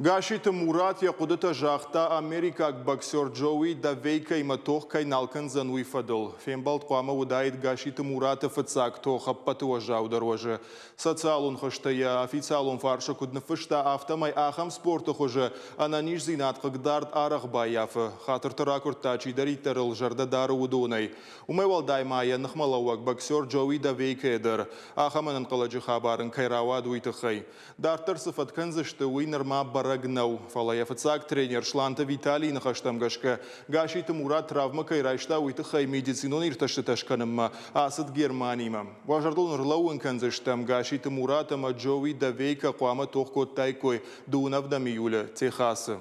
Гашит Мурат якудыта жақта Америкак боксер Джоуи Давейка има тоқкай налкан зануй фадыл. Фембалт Гашит официалун фышта автомай ахам зинат жарда Умай валдай майя боксер Джоуи кайрауа تر бар вара гнау. Фалая тренер шланта Виталий нахаштам гашка. Гашиты мурат травма кайрашта хай медицинон ирташты асад Асыт Германима. Важардон рлауын канзыштам гашиты муратама Джоуи Давейка қуама тоқ көттай кой. Дуынавдам июлі. Техасы.